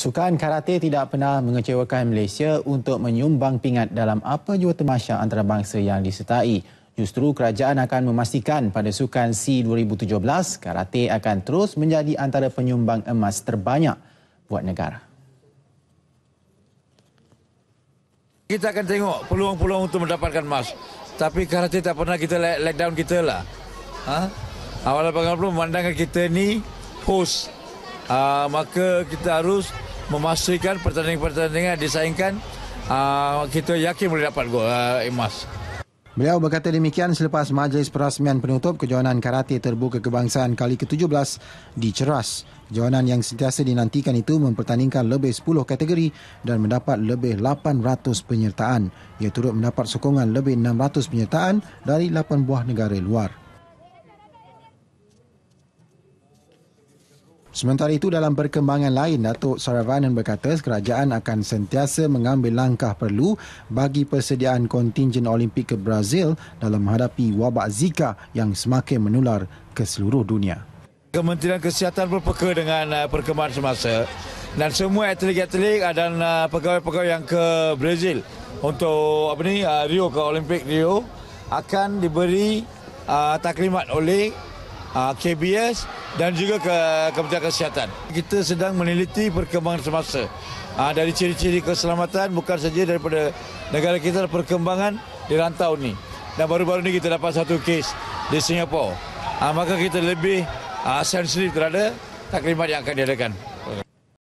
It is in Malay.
Sukan karate tidak pernah mengecewakan Malaysia untuk menyumbang pingat dalam apa jua temasya antarabangsa yang disertai. Justru kerajaan akan memastikan pada sukan C 2017, karate akan terus menjadi antara penyumbang emas terbanyak buat negara. Kita akan tengok peluang-peluang untuk mendapatkan emas. Tapi karate tak pernah kita let, let down kita lah. Ha? Awal-awal pun memandangkan kita ni host. Uh, maka kita harus memastikan pertandingan-pertandingan disaingkan uh, kita yakin boleh dapat gol uh, ah, emas. Beliau berkata demikian selepas majlis perasmian penutup kejohanan karate terbuka kebangsaan kali ke-17 di Ceras. Kejohanan yang sentiasa dinantikan itu mempertandingkan lebih 10 kategori dan mendapat lebih 800 penyertaan. Ia turut mendapat sokongan lebih 600 penyertaan dari 8 buah negara luar. Sementara itu dalam perkembangan lain Datuk Saravanan berkata kerajaan akan sentiasa mengambil langkah perlu bagi persediaan kontingen Olimpik ke Brazil dalam menghadapi wabak Zika yang semakin menular ke seluruh dunia. Kementerian Kesihatan berpeka dengan uh, perkembangan semasa dan semua atlet-atlet dan uh, pegawai-pegawai yang ke Brazil untuk uh, apa ni Rio ke Olimpik Rio akan diberi taklimat oleh Ah, KBS dan juga ke Kementerian Kesihatan. Kita sedang meneliti perkembangan semasa. Ah, dari ciri-ciri keselamatan bukan saja daripada negara kita perkembangan di rantau ini. Dan baru-baru ini kita dapat satu kes di Singapura. Ah, maka kita lebih sensitif terhadap taklimat yang akan diadakan.